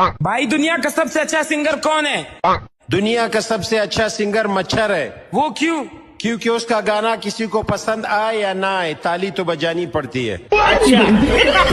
भाई दुनिया का सबसे अच्छा सिंगर कौन है दुनिया का सबसे अच्छा सिंगर मच्छर है वो क्यों क्योंकि उसका गाना किसी को पसंद आए या ना आए ताली तो बजानी पड़ती है अच्छा